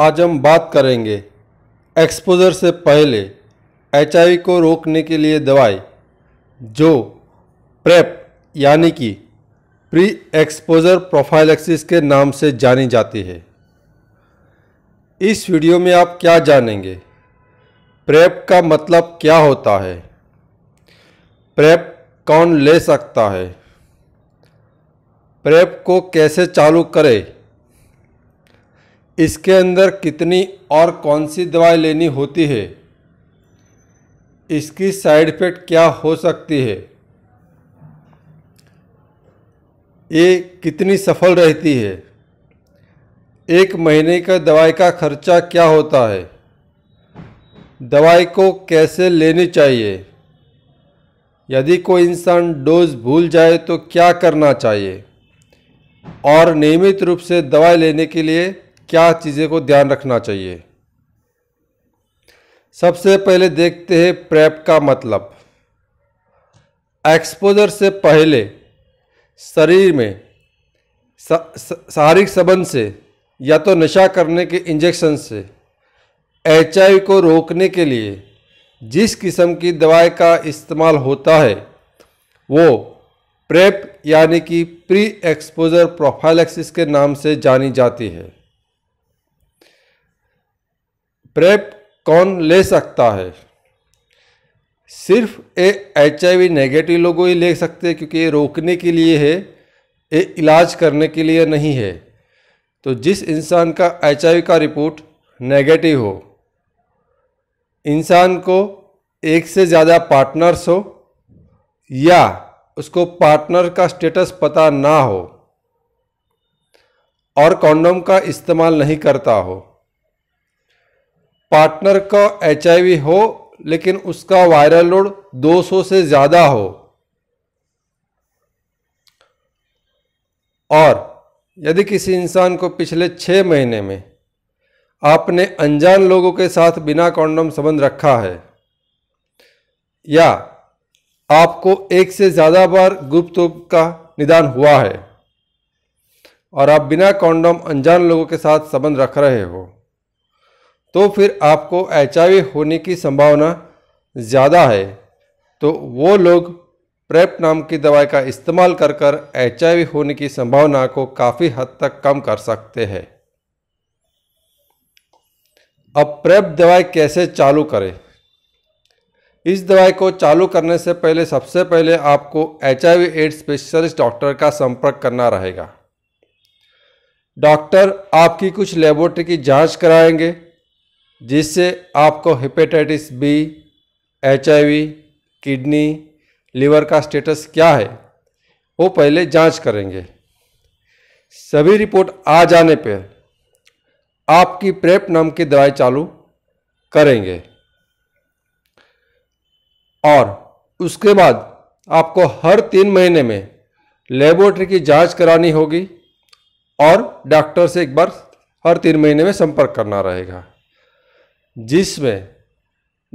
आज हम बात करेंगे एक्सपोजर से पहले एच को रोकने के लिए दवाई जो प्रेप e यानी कि प्री एक्सपोजर प्रोफाइलेक्सिस के नाम से जानी जाती है इस वीडियो में आप क्या जानेंगे प्रेप e का मतलब क्या होता है प्रेप e कौन ले सकता है प्रेप को कैसे चालू करें इसके अंदर कितनी और कौन सी दवाई लेनी होती है इसकी साइड इफेक्ट क्या हो सकती है ये कितनी सफल रहती है एक महीने का दवाई का खर्चा क्या होता है दवाई को कैसे लेनी चाहिए यदि कोई इंसान डोज भूल जाए तो क्या करना चाहिए और नियमित रूप से दवाई लेने के लिए क्या चीज़ें को ध्यान रखना चाहिए सबसे पहले देखते हैं प्रेप का मतलब एक्सपोजर से पहले शरीर में शारीरिक संबंध से या तो नशा करने के इंजेक्शन से एच को रोकने के लिए जिस किस्म की दवाई का इस्तेमाल होता है वो प्रेप यानी कि प्री एक्सपोजर प्रोफाइलैक्सिस के नाम से जानी जाती है प्रेप कौन ले सकता है सिर्फ a H I V negative लोगों ही ले सकते हैं क्योंकि ये रोकने के लिए है ये इलाज करने के लिए नहीं है तो जिस इंसान का एच आई वी का रिपोर्ट नेगेटिव हो इंसान को एक से ज़्यादा पार्टनर्स हो या उसको पार्टनर का स्टेटस पता ना हो और कॉन्डोम का इस्तेमाल नहीं करता हो पार्टनर का एच हो लेकिन उसका वायरल लोड 200 से ज़्यादा हो और यदि किसी इंसान को पिछले छः महीने में आपने अनजान लोगों के साथ बिना कॉन्डम संबंध रखा है या आपको एक से ज़्यादा बार गुप्त का निदान हुआ है और आप बिना कॉन्डम अनजान लोगों के साथ संबंध रख रहे हो तो फिर आपको एच होने की संभावना ज़्यादा है तो वो लोग प्रेप नाम की दवाई का इस्तेमाल कर कर एच होने की संभावना को काफ़ी हद तक कम कर सकते हैं अब प्रेप दवाई कैसे चालू करें इस दवाई को चालू करने से पहले सबसे पहले आपको H I AIDS specialist doctor का संपर्क करना रहेगा डॉक्टर आपकी कुछ लेबोरेटरी की जांच कराएंगे जिससे आपको hepatitis B H kidney liver का स्टेटस क्या है वो पहले जांच करेंगे सभी रिपोर्ट आ जाने पर आपकी प्रेप नाम की दवाई चालू करेंगे और उसके बाद आपको हर तीन महीने में लेबोरेटरी की जांच करानी होगी और डॉक्टर से एक बार हर तीन महीने में संपर्क करना रहेगा जिसमें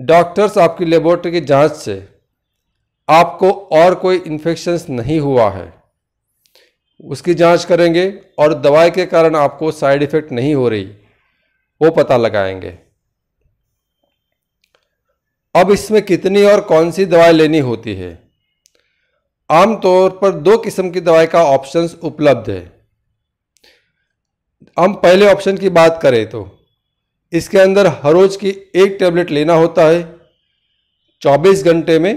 डॉक्टर्स आपकी लेबोरेटरी की जांच से आपको और कोई इन्फेक्शंस नहीं हुआ है उसकी जांच करेंगे और दवाई के कारण आपको साइड इफ़ेक्ट नहीं हो रही वो पता लगाएंगे अब इसमें कितनी और कौन सी दवाई लेनी होती है आमतौर पर दो किस्म की दवाई का ऑप्शंस उपलब्ध है हम पहले ऑप्शन की बात करें तो इसके अंदर हर रोज़ की एक टैबलेट लेना होता है 24 घंटे में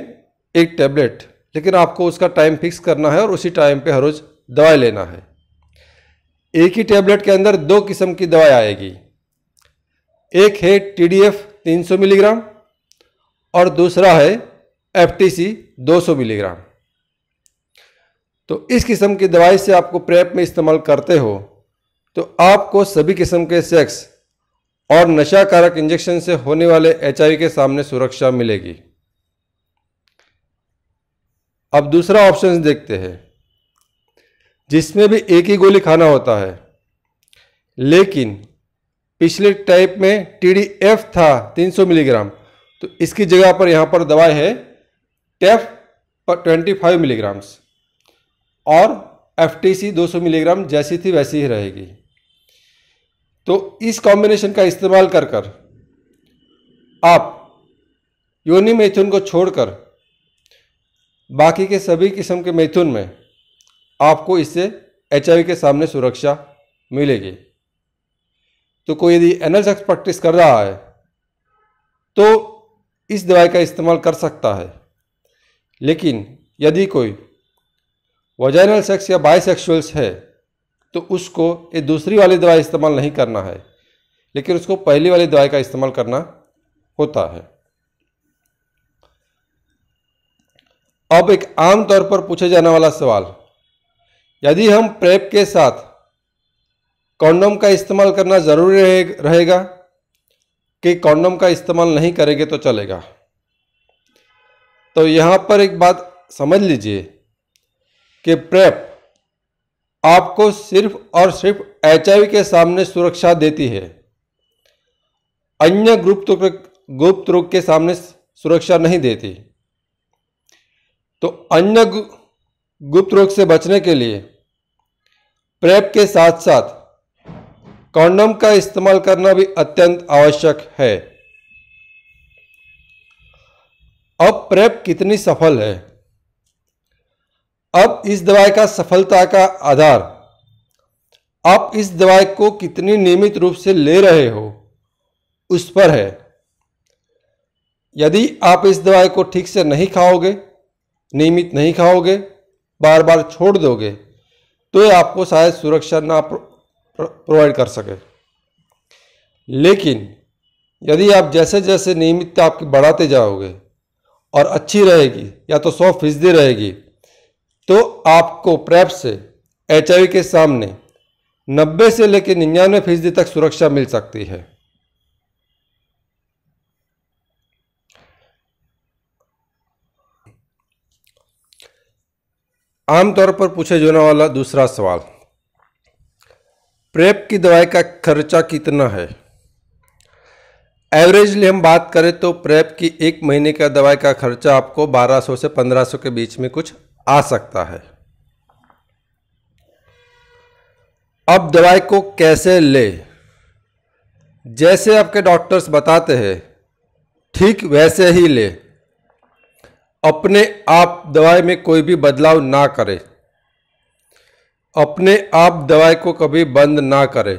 एक टैबलेट लेकिन आपको उसका टाइम फिक्स करना है और उसी टाइम पे हर रोज़ दवाई लेना है एक ही टैबलेट के अंदर दो किस्म की दवाई आएगी एक है टी डी एफ तीन सौ मिलीग्राम और दूसरा है एफ टी सी दो सौ मिलीग्राम तो इस किस्म की दवाई से आपको प्रेप में इस्तेमाल करते हो तो आपको सभी किस्म के सेक्स और नशा कारक इंजेक्शन से होने वाले एच के सामने सुरक्षा मिलेगी अब दूसरा ऑप्शन देखते हैं जिसमें भी एक ही गोली खाना होता है लेकिन पिछले टाइप में टी डी एफ था 300 मिलीग्राम तो इसकी जगह पर यहाँ पर दवाई है टेफ पर 25 मिलीग्राम्स और एफ टी सी दो मिलीग्राम जैसी थी वैसी ही रहेगी तो इस कॉम्बिनेशन का इस्तेमाल कर कर आप योनि मैथुन को छोड़कर बाकी के सभी किस्म के मैथुन में आपको इससे एच के सामने सुरक्षा मिलेगी तो कोई यदि एनल सेक्स प्रैक्टिस कर रहा है तो इस दवाई का इस्तेमाल कर सकता है लेकिन यदि कोई वजाइनल सेक्स या बाइसेक्सुअल्स है तो उसको ये दूसरी वाली दवाई इस्तेमाल नहीं करना है लेकिन उसको पहली वाली दवाई का इस्तेमाल करना होता है अब एक आम तौर पर पूछे जाने वाला सवाल यदि हम प्रेप के साथ कॉन्डोम का इस्तेमाल करना ज़रूरी रहे, रहेगा कि कॉन्डोम का इस्तेमाल नहीं करेंगे तो चलेगा तो यहाँ पर एक बात समझ लीजिए कि प्रेप आपको सिर्फ और सिर्फ एच के सामने सुरक्षा देती है अन्य गुप्त गुप्त रोग के सामने सुरक्षा नहीं देती तो अन्य गुप्त रोग से बचने के लिए प्रेप के साथ साथ कॉन्डम का इस्तेमाल करना भी अत्यंत आवश्यक है अब प्रेप कितनी सफल है अब इस दवाई का सफलता का आधार आप इस दवाई को कितनी नियमित रूप से ले रहे हो उस पर है यदि आप इस दवाई को ठीक से नहीं खाओगे नियमित नहीं खाओगे बार बार छोड़ दोगे तो ये आपको शायद सुरक्षा ना प्रोवाइड कर सके लेकिन यदि आप जैसे जैसे नियमितता आपकी बढ़ाते जाओगे और अच्छी रहेगी या तो सौ फीसदी रहेगी तो आपको प्रेप से एच के सामने 90 से लेकर निन्यानवे फीसदी तक सुरक्षा मिल सकती है आमतौर पर पूछे जाने वाला दूसरा सवाल प्रेप की दवाई का खर्चा कितना है एवरेजली हम बात करें तो प्रेप की एक महीने का दवाई का खर्चा आपको 1200 से 1500 के बीच में कुछ आ सकता है अब दवाई को कैसे ले जैसे आपके डॉक्टर्स बताते हैं ठीक वैसे ही ले अपने आप दवाई में कोई भी बदलाव ना करें अपने आप दवाई को कभी बंद ना करें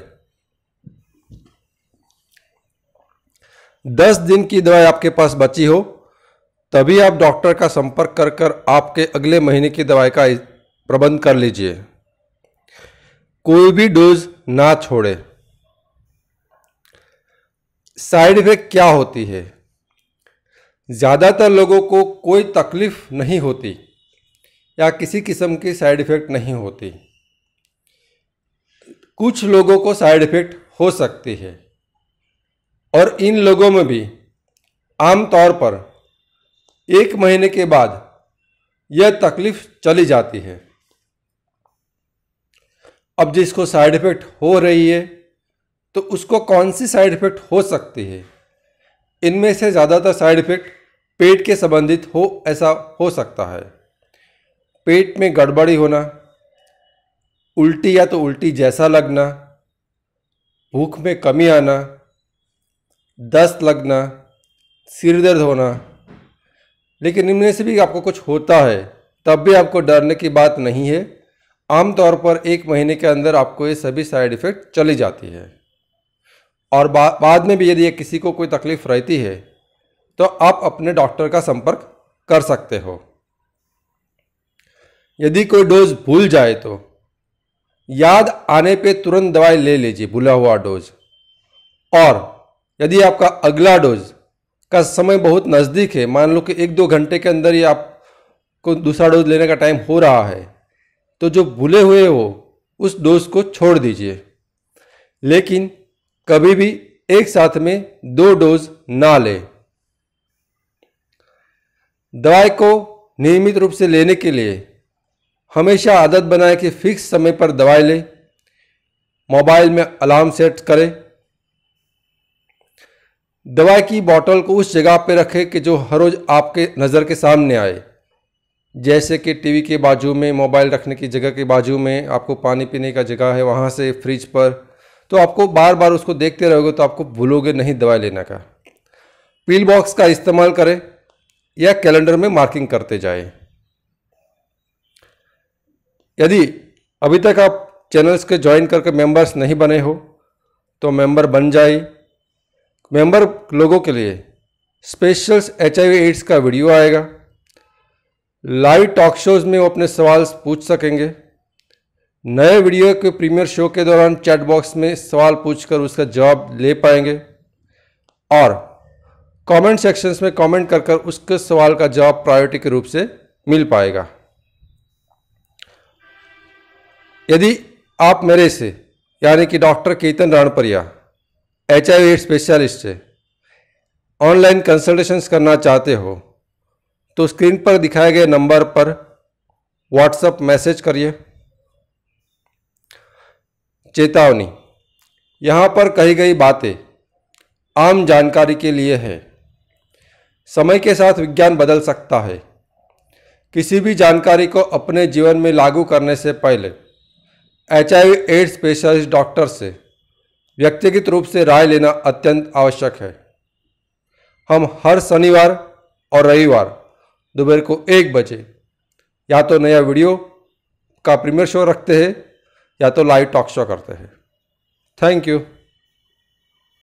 दस दिन की दवाई आपके पास बची हो तभी आप डॉक्टर का संपर्क कर कर आपके अगले महीने की दवाई का प्रबंध कर लीजिए कोई भी डोज ना छोड़े साइड इफेक्ट क्या होती है ज़्यादातर लोगों को कोई तकलीफ नहीं होती या किसी किस्म की साइड इफ़ेक्ट नहीं होती कुछ लोगों को साइड इफ़ेक्ट हो सकती है और इन लोगों में भी आमतौर पर एक महीने के बाद यह तकलीफ चली जाती है अब जिसको साइड इफ़ेक्ट हो रही है तो उसको कौन सी साइड इफ़ेक्ट हो सकती है इनमें से ज़्यादातर साइड इफ़ेक्ट पेट के संबंधित हो ऐसा हो सकता है पेट में गड़बड़ी होना उल्टी या तो उल्टी जैसा लगना भूख में कमी आना दस्त लगना सिर दर्द होना लेकिन इनमें से भी आपको कुछ होता है तब भी आपको डरने की बात नहीं है आमतौर पर एक महीने के अंदर आपको ये सभी साइड इफ़ेक्ट चली जाती है और बा, बाद में भी यदि ये किसी को कोई तकलीफ़ रहती है तो आप अपने डॉक्टर का संपर्क कर सकते हो यदि कोई डोज भूल जाए तो याद आने पे तुरंत दवाई ले लीजिए भूला हुआ डोज और यदि आपका अगला डोज का समय बहुत नज़दीक है मान लो कि एक दो घंटे के अंदर ही आपको दूसरा डोज लेने का टाइम हो रहा है तो जो भूले हुए हो उस डोज को छोड़ दीजिए लेकिन कभी भी एक साथ में दो डोज ना लें दवाई को नियमित रूप से लेने के लिए हमेशा आदत बनाए कि फिक्स समय पर दवाई लें मोबाइल में अलार्म सेट करें दवाई की बॉटल को उस जगह पर रखें कि जो हर रोज़ आपके नज़र के सामने आए जैसे कि टीवी के बाजू में मोबाइल रखने की जगह के बाजू में आपको पानी पीने का जगह है वहाँ से फ्रिज पर तो आपको बार बार उसको देखते रहोगे तो आपको भूलोगे नहीं दवाई लेने का पील बॉक्स का इस्तेमाल करें या कैलेंडर में मार्किंग करते जाए यदि अभी तक आप चैनल्स के ज्वाइन करके मेंबर्स नहीं बने हो तो मेंबर बन जाए मेंबर लोगों के लिए स्पेशल्स एच आई एड्स का वीडियो आएगा लाइव टॉक शोज़ में वो अपने सवाल पूछ सकेंगे नए वीडियो के प्रीमियर शो के दौरान चैट बॉक्स में सवाल पूछकर उसका जवाब ले पाएंगे और कमेंट सेक्शंस में कमेंट कर कर उसके सवाल का जवाब प्रायोरिटी के रूप से मिल पाएगा यदि आप मेरे से यानी कि doctor Ketan Ranpariya H I specialist से ऑनलाइन कंसल्टेशंस करना चाहते हो तो स्क्रीन पर दिखाए गए नंबर पर व्हाट्सएप मैसेज करिए चेतावनी यहाँ पर कही गई बातें आम जानकारी के लिए है समय के साथ विज्ञान बदल सकता है किसी भी जानकारी को अपने जीवन में लागू करने से पहले H I AIDS specialist doctor से व्यक्तिगत रूप से राय लेना अत्यंत आवश्यक है हम हर शनिवार और रविवार दोपहर को एक बजे या तो नया वीडियो का प्रीमियर शो रखते हैं या तो लाइव टॉक शो करते हैं थैंक यू